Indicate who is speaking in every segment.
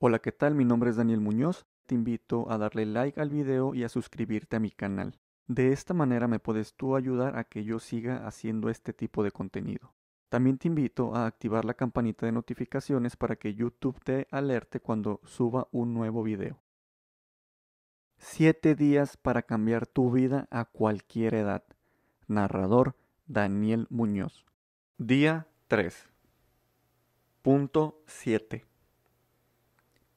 Speaker 1: Hola, ¿qué tal? Mi nombre es Daniel Muñoz. Te invito a darle like al video y a suscribirte a mi canal. De esta manera me puedes tú ayudar a que yo siga haciendo este tipo de contenido. También te invito a activar la campanita de notificaciones para que YouTube te alerte cuando suba un nuevo video. 7 días para cambiar tu vida a cualquier edad. Narrador Daniel Muñoz. Día 3.7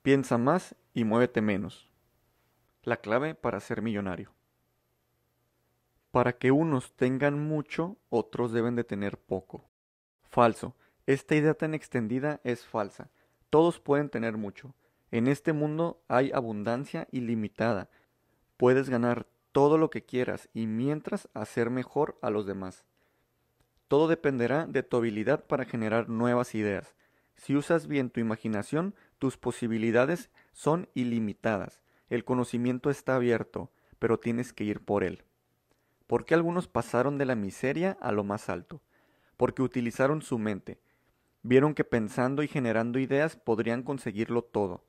Speaker 1: Piensa más y muévete menos. La clave para ser millonario. Para que unos tengan mucho, otros deben de tener poco. Falso. Esta idea tan extendida es falsa. Todos pueden tener mucho. En este mundo hay abundancia ilimitada. Puedes ganar todo lo que quieras y mientras hacer mejor a los demás. Todo dependerá de tu habilidad para generar nuevas ideas, si usas bien tu imaginación, tus posibilidades son ilimitadas. El conocimiento está abierto, pero tienes que ir por él. ¿Por qué algunos pasaron de la miseria a lo más alto? Porque utilizaron su mente. Vieron que pensando y generando ideas podrían conseguirlo todo.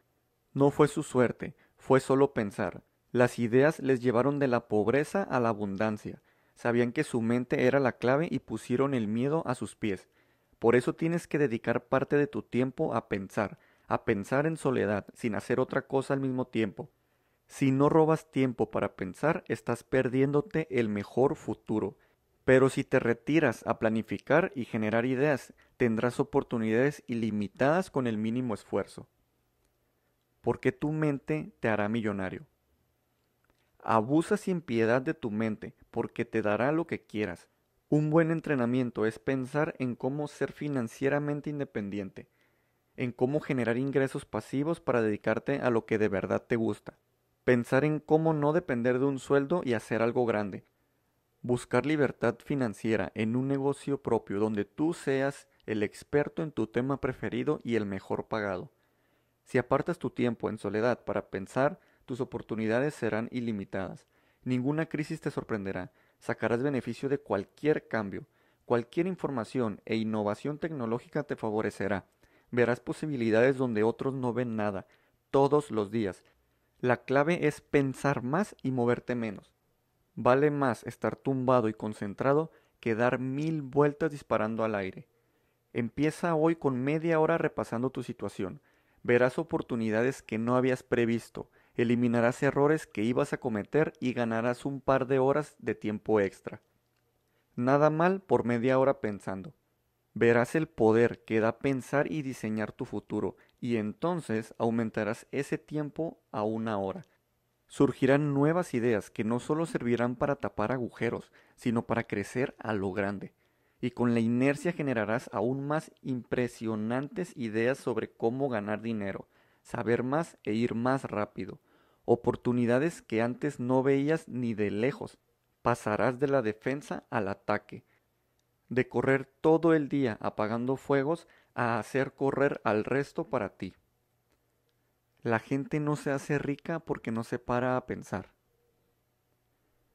Speaker 1: No fue su suerte, fue solo pensar. Las ideas les llevaron de la pobreza a la abundancia. Sabían que su mente era la clave y pusieron el miedo a sus pies. Por eso tienes que dedicar parte de tu tiempo a pensar, a pensar en soledad, sin hacer otra cosa al mismo tiempo. Si no robas tiempo para pensar, estás perdiéndote el mejor futuro. Pero si te retiras a planificar y generar ideas, tendrás oportunidades ilimitadas con el mínimo esfuerzo. Porque tu mente te hará millonario. Abusa sin piedad de tu mente, porque te dará lo que quieras. Un buen entrenamiento es pensar en cómo ser financieramente independiente, en cómo generar ingresos pasivos para dedicarte a lo que de verdad te gusta, pensar en cómo no depender de un sueldo y hacer algo grande, buscar libertad financiera en un negocio propio donde tú seas el experto en tu tema preferido y el mejor pagado. Si apartas tu tiempo en soledad para pensar, tus oportunidades serán ilimitadas. Ninguna crisis te sorprenderá, sacarás beneficio de cualquier cambio. Cualquier información e innovación tecnológica te favorecerá. Verás posibilidades donde otros no ven nada, todos los días. La clave es pensar más y moverte menos. Vale más estar tumbado y concentrado que dar mil vueltas disparando al aire. Empieza hoy con media hora repasando tu situación. Verás oportunidades que no habías previsto eliminarás errores que ibas a cometer y ganarás un par de horas de tiempo extra. Nada mal por media hora pensando. Verás el poder que da pensar y diseñar tu futuro, y entonces aumentarás ese tiempo a una hora. Surgirán nuevas ideas que no solo servirán para tapar agujeros, sino para crecer a lo grande. Y con la inercia generarás aún más impresionantes ideas sobre cómo ganar dinero, saber más e ir más rápido. Oportunidades que antes no veías ni de lejos. Pasarás de la defensa al ataque. De correr todo el día apagando fuegos a hacer correr al resto para ti. La gente no se hace rica porque no se para a pensar.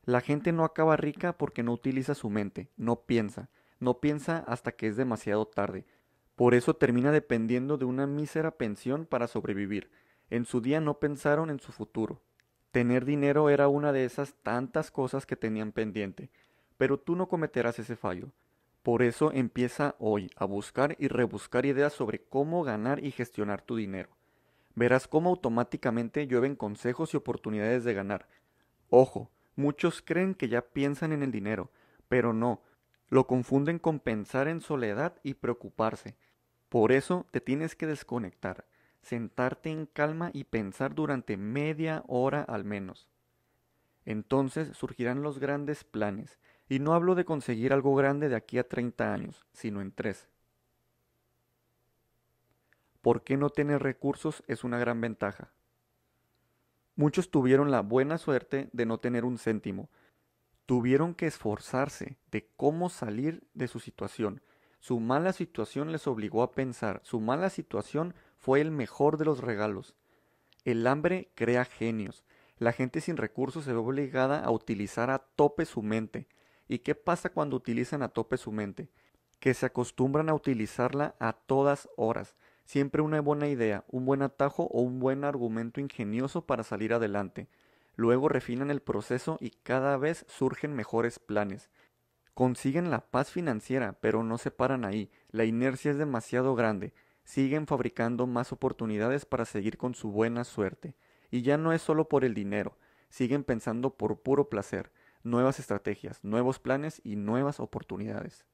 Speaker 1: La gente no acaba rica porque no utiliza su mente, no piensa, no piensa hasta que es demasiado tarde, por eso termina dependiendo de una mísera pensión para sobrevivir. En su día no pensaron en su futuro. Tener dinero era una de esas tantas cosas que tenían pendiente, pero tú no cometerás ese fallo. Por eso empieza hoy a buscar y rebuscar ideas sobre cómo ganar y gestionar tu dinero. Verás cómo automáticamente llueven consejos y oportunidades de ganar. Ojo, muchos creen que ya piensan en el dinero, pero no, lo confunden con pensar en soledad y preocuparse. Por eso te tienes que desconectar, sentarte en calma y pensar durante media hora al menos. Entonces surgirán los grandes planes, y no hablo de conseguir algo grande de aquí a 30 años, sino en tres. ¿Por qué no tener recursos es una gran ventaja? Muchos tuvieron la buena suerte de no tener un céntimo, Tuvieron que esforzarse de cómo salir de su situación. Su mala situación les obligó a pensar. Su mala situación fue el mejor de los regalos. El hambre crea genios. La gente sin recursos se ve obligada a utilizar a tope su mente. ¿Y qué pasa cuando utilizan a tope su mente? Que se acostumbran a utilizarla a todas horas. Siempre una buena idea, un buen atajo o un buen argumento ingenioso para salir adelante. Luego refinan el proceso y cada vez surgen mejores planes. Consiguen la paz financiera, pero no se paran ahí. La inercia es demasiado grande. Siguen fabricando más oportunidades para seguir con su buena suerte. Y ya no es solo por el dinero. Siguen pensando por puro placer. Nuevas estrategias, nuevos planes y nuevas oportunidades.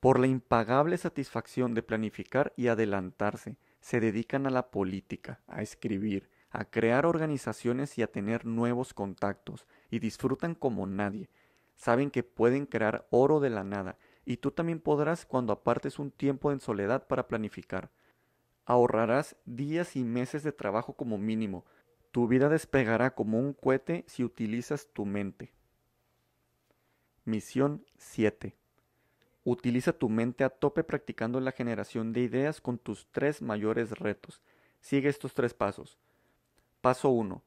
Speaker 1: Por la impagable satisfacción de planificar y adelantarse, se dedican a la política, a escribir, a crear organizaciones y a tener nuevos contactos, y disfrutan como nadie. Saben que pueden crear oro de la nada, y tú también podrás cuando apartes un tiempo en soledad para planificar. Ahorrarás días y meses de trabajo como mínimo. Tu vida despegará como un cohete si utilizas tu mente. Misión 7. Utiliza tu mente a tope practicando la generación de ideas con tus tres mayores retos. Sigue estos tres pasos. Paso 1.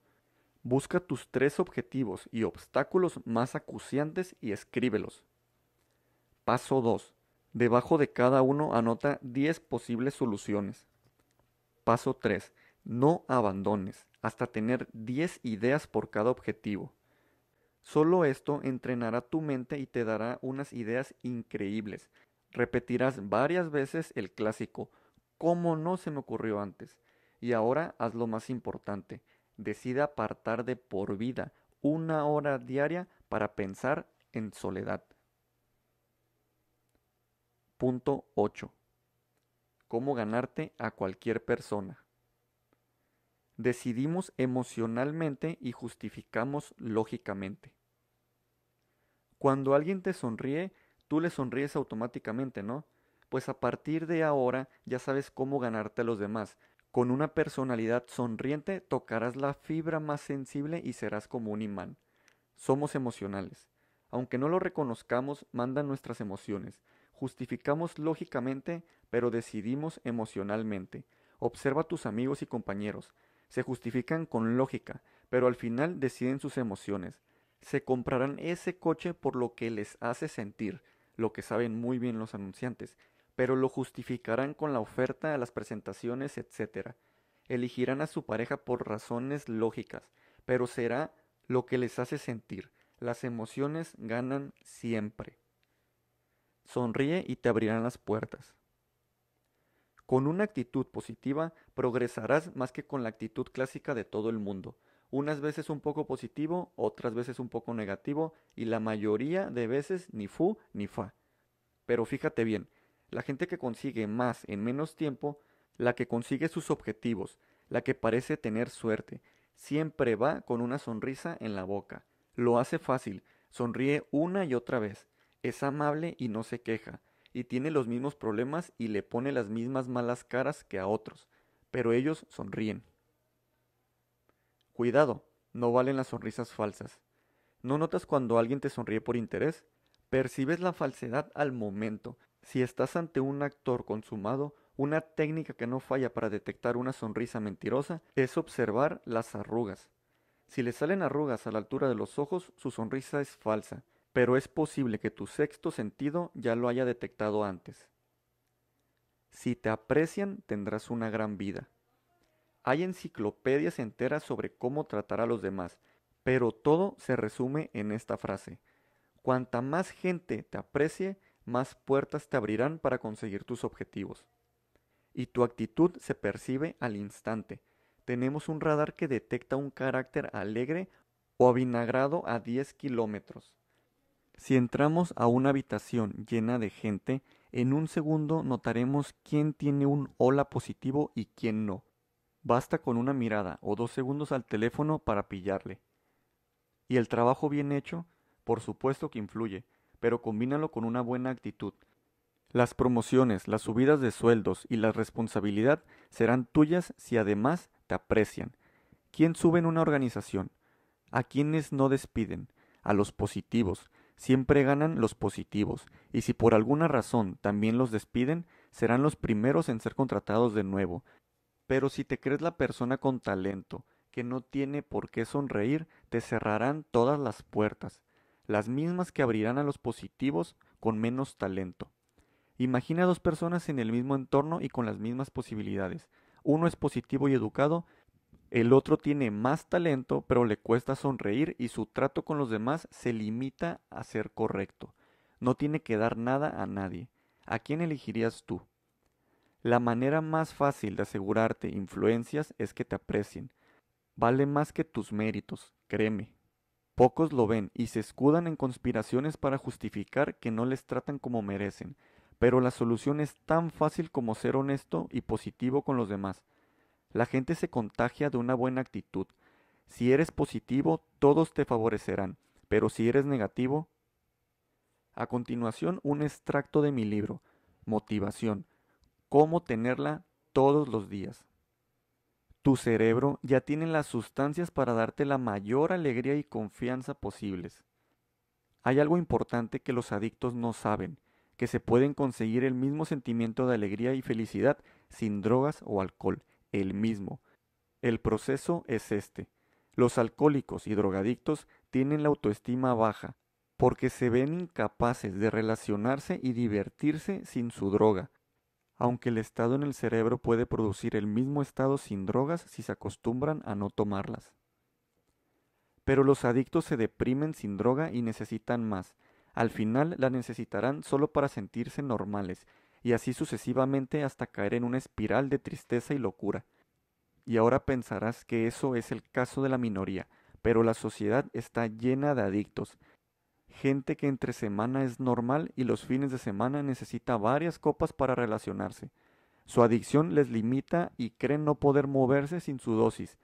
Speaker 1: Busca tus tres objetivos y obstáculos más acuciantes y escríbelos. Paso 2. Debajo de cada uno anota 10 posibles soluciones. Paso 3. No abandones hasta tener 10 ideas por cada objetivo. Solo esto entrenará tu mente y te dará unas ideas increíbles. Repetirás varias veces el clásico, ¿cómo no se me ocurrió antes? Y ahora haz lo más importante. Decida apartar de por vida una hora diaria para pensar en soledad. Punto 8. Cómo ganarte a cualquier persona. Decidimos emocionalmente y justificamos lógicamente. Cuando alguien te sonríe, tú le sonríes automáticamente, ¿no? Pues a partir de ahora ya sabes cómo ganarte a los demás, con una personalidad sonriente tocarás la fibra más sensible y serás como un imán. Somos emocionales. Aunque no lo reconozcamos, mandan nuestras emociones. Justificamos lógicamente, pero decidimos emocionalmente. Observa a tus amigos y compañeros. Se justifican con lógica, pero al final deciden sus emociones. Se comprarán ese coche por lo que les hace sentir, lo que saben muy bien los anunciantes, pero lo justificarán con la oferta a las presentaciones, etc. Elegirán a su pareja por razones lógicas, pero será lo que les hace sentir. Las emociones ganan siempre. Sonríe y te abrirán las puertas. Con una actitud positiva progresarás más que con la actitud clásica de todo el mundo. Unas veces un poco positivo, otras veces un poco negativo y la mayoría de veces ni fu ni fa. Pero fíjate bien, la gente que consigue más en menos tiempo, la que consigue sus objetivos, la que parece tener suerte, siempre va con una sonrisa en la boca. Lo hace fácil, sonríe una y otra vez, es amable y no se queja, y tiene los mismos problemas y le pone las mismas malas caras que a otros, pero ellos sonríen. Cuidado, no valen las sonrisas falsas. ¿No notas cuando alguien te sonríe por interés? Percibes la falsedad al momento si estás ante un actor consumado, una técnica que no falla para detectar una sonrisa mentirosa es observar las arrugas. Si le salen arrugas a la altura de los ojos, su sonrisa es falsa, pero es posible que tu sexto sentido ya lo haya detectado antes. Si te aprecian, tendrás una gran vida. Hay enciclopedias enteras sobre cómo tratar a los demás, pero todo se resume en esta frase. Cuanta más gente te aprecie, más puertas te abrirán para conseguir tus objetivos. Y tu actitud se percibe al instante. Tenemos un radar que detecta un carácter alegre o avinagrado a 10 kilómetros. Si entramos a una habitación llena de gente, en un segundo notaremos quién tiene un hola positivo y quién no. Basta con una mirada o dos segundos al teléfono para pillarle. Y el trabajo bien hecho, por supuesto que influye, pero combínalo con una buena actitud. Las promociones, las subidas de sueldos y la responsabilidad serán tuyas si además te aprecian. ¿Quién sube en una organización? ¿A quienes no despiden? A los positivos. Siempre ganan los positivos, y si por alguna razón también los despiden, serán los primeros en ser contratados de nuevo. Pero si te crees la persona con talento, que no tiene por qué sonreír, te cerrarán todas las puertas las mismas que abrirán a los positivos con menos talento. Imagina dos personas en el mismo entorno y con las mismas posibilidades. Uno es positivo y educado, el otro tiene más talento, pero le cuesta sonreír y su trato con los demás se limita a ser correcto. No tiene que dar nada a nadie. ¿A quién elegirías tú? La manera más fácil de asegurarte influencias es que te aprecien. Vale más que tus méritos, créeme. Pocos lo ven y se escudan en conspiraciones para justificar que no les tratan como merecen, pero la solución es tan fácil como ser honesto y positivo con los demás. La gente se contagia de una buena actitud. Si eres positivo, todos te favorecerán, pero si eres negativo... A continuación, un extracto de mi libro, Motivación, cómo tenerla todos los días. Tu cerebro ya tiene las sustancias para darte la mayor alegría y confianza posibles. Hay algo importante que los adictos no saben, que se pueden conseguir el mismo sentimiento de alegría y felicidad sin drogas o alcohol, el mismo. El proceso es este. Los alcohólicos y drogadictos tienen la autoestima baja, porque se ven incapaces de relacionarse y divertirse sin su droga, aunque el estado en el cerebro puede producir el mismo estado sin drogas si se acostumbran a no tomarlas. Pero los adictos se deprimen sin droga y necesitan más. Al final la necesitarán solo para sentirse normales, y así sucesivamente hasta caer en una espiral de tristeza y locura. Y ahora pensarás que eso es el caso de la minoría, pero la sociedad está llena de adictos, gente que entre semana es normal y los fines de semana necesita varias copas para relacionarse. Su adicción les limita y creen no poder moverse sin su dosis.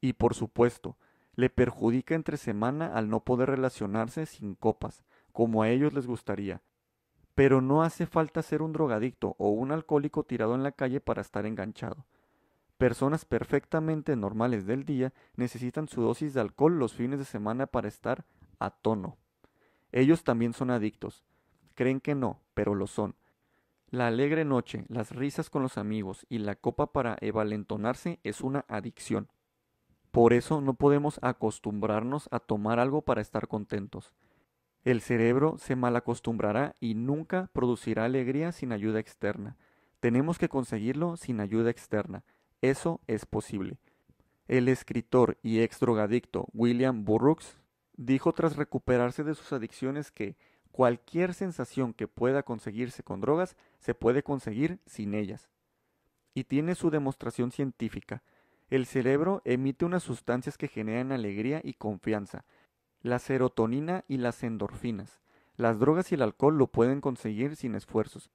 Speaker 1: Y por supuesto, le perjudica entre semana al no poder relacionarse sin copas, como a ellos les gustaría. Pero no hace falta ser un drogadicto o un alcohólico tirado en la calle para estar enganchado. Personas perfectamente normales del día necesitan su dosis de alcohol los fines de semana para estar a tono. Ellos también son adictos. Creen que no, pero lo son. La alegre noche, las risas con los amigos y la copa para evalentonarse es una adicción. Por eso no podemos acostumbrarnos a tomar algo para estar contentos. El cerebro se malacostumbrará y nunca producirá alegría sin ayuda externa. Tenemos que conseguirlo sin ayuda externa. Eso es posible. El escritor y ex drogadicto William Burroughs Dijo tras recuperarse de sus adicciones que cualquier sensación que pueda conseguirse con drogas se puede conseguir sin ellas. Y tiene su demostración científica. El cerebro emite unas sustancias que generan alegría y confianza, la serotonina y las endorfinas. Las drogas y el alcohol lo pueden conseguir sin esfuerzos,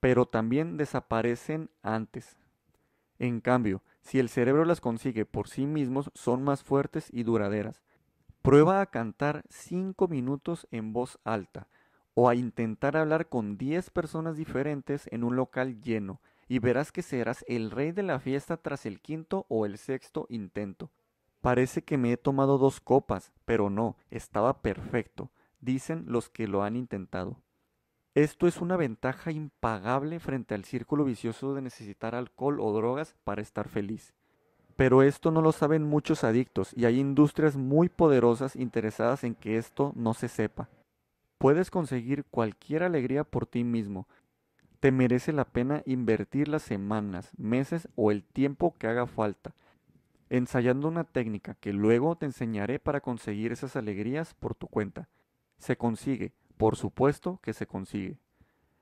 Speaker 1: pero también desaparecen antes. En cambio, si el cerebro las consigue por sí mismos, son más fuertes y duraderas. Prueba a cantar cinco minutos en voz alta o a intentar hablar con diez personas diferentes en un local lleno y verás que serás el rey de la fiesta tras el quinto o el sexto intento. Parece que me he tomado dos copas, pero no, estaba perfecto, dicen los que lo han intentado. Esto es una ventaja impagable frente al círculo vicioso de necesitar alcohol o drogas para estar feliz. Pero esto no lo saben muchos adictos y hay industrias muy poderosas interesadas en que esto no se sepa. Puedes conseguir cualquier alegría por ti mismo. Te merece la pena invertir las semanas, meses o el tiempo que haga falta, ensayando una técnica que luego te enseñaré para conseguir esas alegrías por tu cuenta. Se consigue, por supuesto que se consigue.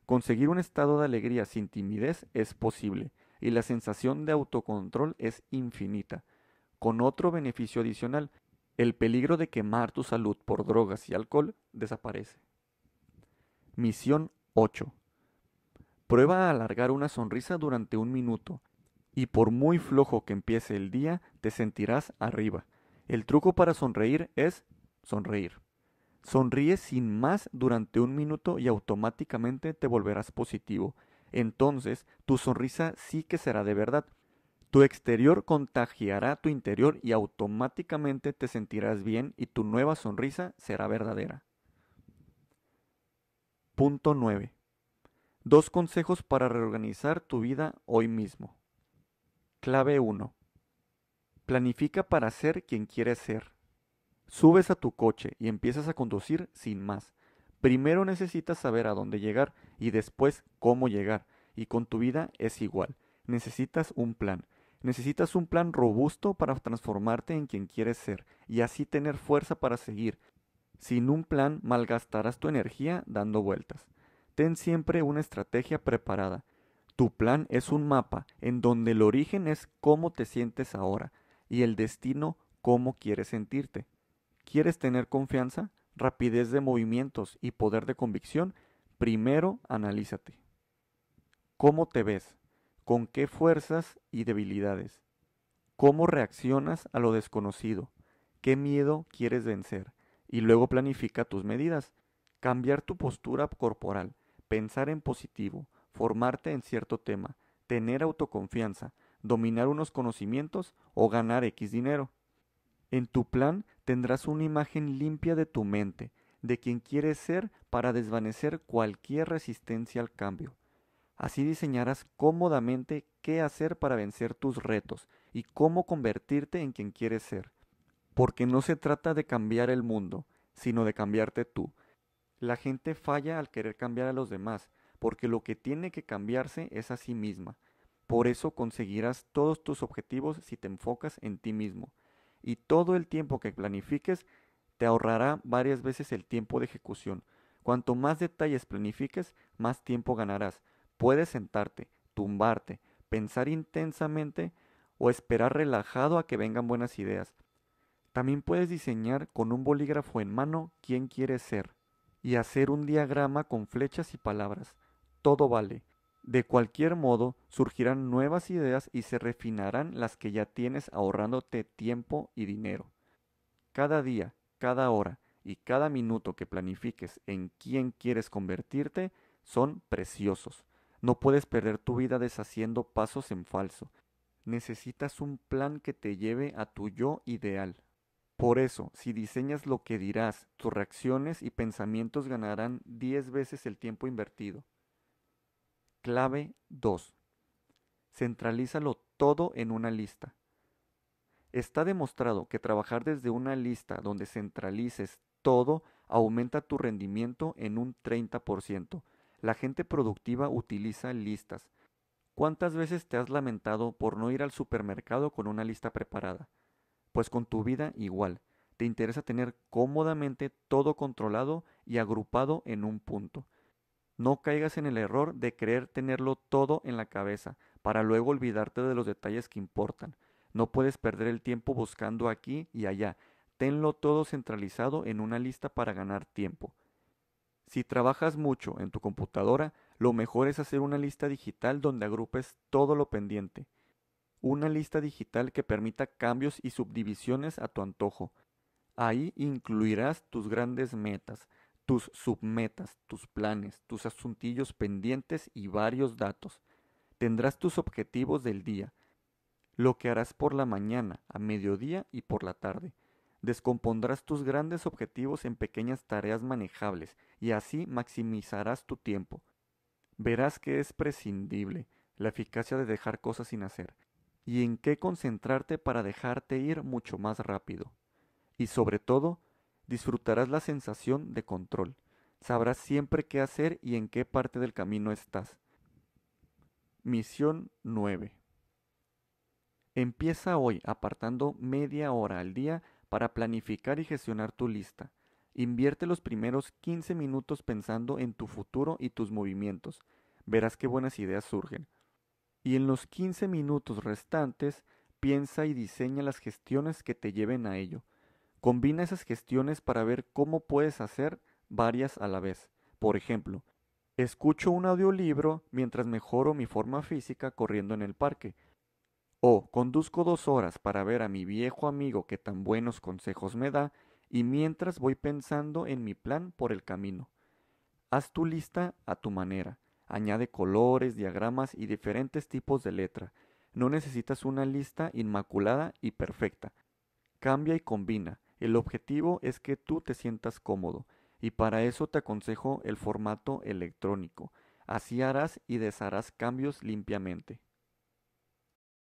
Speaker 1: Conseguir un estado de alegría sin timidez es posible y la sensación de autocontrol es infinita, con otro beneficio adicional, el peligro de quemar tu salud por drogas y alcohol desaparece. Misión 8. Prueba a alargar una sonrisa durante un minuto y por muy flojo que empiece el día, te sentirás arriba. El truco para sonreír es sonreír. Sonríe sin más durante un minuto y automáticamente te volverás positivo entonces tu sonrisa sí que será de verdad. Tu exterior contagiará tu interior y automáticamente te sentirás bien y tu nueva sonrisa será verdadera. Punto 9. Dos consejos para reorganizar tu vida hoy mismo. Clave 1. Planifica para ser quien quieres ser. Subes a tu coche y empiezas a conducir sin más. Primero necesitas saber a dónde llegar y después cómo llegar. Y con tu vida es igual. Necesitas un plan. Necesitas un plan robusto para transformarte en quien quieres ser y así tener fuerza para seguir. Sin un plan malgastarás tu energía dando vueltas. Ten siempre una estrategia preparada. Tu plan es un mapa en donde el origen es cómo te sientes ahora y el destino cómo quieres sentirte. ¿Quieres tener confianza? rapidez de movimientos y poder de convicción, primero analízate. ¿Cómo te ves? ¿Con qué fuerzas y debilidades? ¿Cómo reaccionas a lo desconocido? ¿Qué miedo quieres vencer? Y luego planifica tus medidas. Cambiar tu postura corporal, pensar en positivo, formarte en cierto tema, tener autoconfianza, dominar unos conocimientos o ganar X dinero. En tu plan tendrás una imagen limpia de tu mente, de quien quieres ser para desvanecer cualquier resistencia al cambio. Así diseñarás cómodamente qué hacer para vencer tus retos y cómo convertirte en quien quieres ser. Porque no se trata de cambiar el mundo, sino de cambiarte tú. La gente falla al querer cambiar a los demás, porque lo que tiene que cambiarse es a sí misma. Por eso conseguirás todos tus objetivos si te enfocas en ti mismo y todo el tiempo que planifiques te ahorrará varias veces el tiempo de ejecución. Cuanto más detalles planifiques, más tiempo ganarás. Puedes sentarte, tumbarte, pensar intensamente o esperar relajado a que vengan buenas ideas. También puedes diseñar con un bolígrafo en mano quién quieres ser y hacer un diagrama con flechas y palabras. Todo vale. De cualquier modo, surgirán nuevas ideas y se refinarán las que ya tienes ahorrándote tiempo y dinero. Cada día, cada hora y cada minuto que planifiques en quién quieres convertirte son preciosos. No puedes perder tu vida deshaciendo pasos en falso. Necesitas un plan que te lleve a tu yo ideal. Por eso, si diseñas lo que dirás, tus reacciones y pensamientos ganarán 10 veces el tiempo invertido. Clave 2. Centralízalo todo en una lista. Está demostrado que trabajar desde una lista donde centralices todo aumenta tu rendimiento en un 30%. La gente productiva utiliza listas. ¿Cuántas veces te has lamentado por no ir al supermercado con una lista preparada? Pues con tu vida igual. Te interesa tener cómodamente todo controlado y agrupado en un punto. No caigas en el error de creer tenerlo todo en la cabeza, para luego olvidarte de los detalles que importan. No puedes perder el tiempo buscando aquí y allá. Tenlo todo centralizado en una lista para ganar tiempo. Si trabajas mucho en tu computadora, lo mejor es hacer una lista digital donde agrupes todo lo pendiente. Una lista digital que permita cambios y subdivisiones a tu antojo. Ahí incluirás tus grandes metas, tus submetas, tus planes, tus asuntillos pendientes y varios datos. Tendrás tus objetivos del día, lo que harás por la mañana, a mediodía y por la tarde. Descompondrás tus grandes objetivos en pequeñas tareas manejables y así maximizarás tu tiempo. Verás que es prescindible la eficacia de dejar cosas sin hacer y en qué concentrarte para dejarte ir mucho más rápido. Y sobre todo, disfrutarás la sensación de control. Sabrás siempre qué hacer y en qué parte del camino estás. Misión 9. Empieza hoy apartando media hora al día para planificar y gestionar tu lista. Invierte los primeros 15 minutos pensando en tu futuro y tus movimientos. Verás qué buenas ideas surgen. Y en los 15 minutos restantes, piensa y diseña las gestiones que te lleven a ello. Combina esas gestiones para ver cómo puedes hacer varias a la vez. Por ejemplo, escucho un audiolibro mientras mejoro mi forma física corriendo en el parque. O conduzco dos horas para ver a mi viejo amigo que tan buenos consejos me da y mientras voy pensando en mi plan por el camino. Haz tu lista a tu manera. Añade colores, diagramas y diferentes tipos de letra. No necesitas una lista inmaculada y perfecta. Cambia y combina. El objetivo es que tú te sientas cómodo y para eso te aconsejo el formato electrónico. Así harás y desharás cambios limpiamente.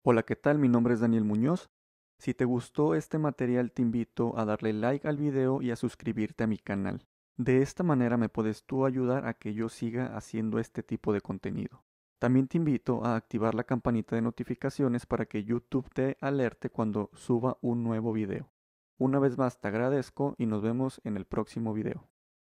Speaker 1: Hola, ¿qué tal? Mi nombre es Daniel Muñoz. Si te gustó este material te invito a darle like al video y a suscribirte a mi canal. De esta manera me puedes tú ayudar a que yo siga haciendo este tipo de contenido. También te invito a activar la campanita de notificaciones para que YouTube te alerte cuando suba un nuevo video. Una vez más te agradezco y nos vemos en el próximo video.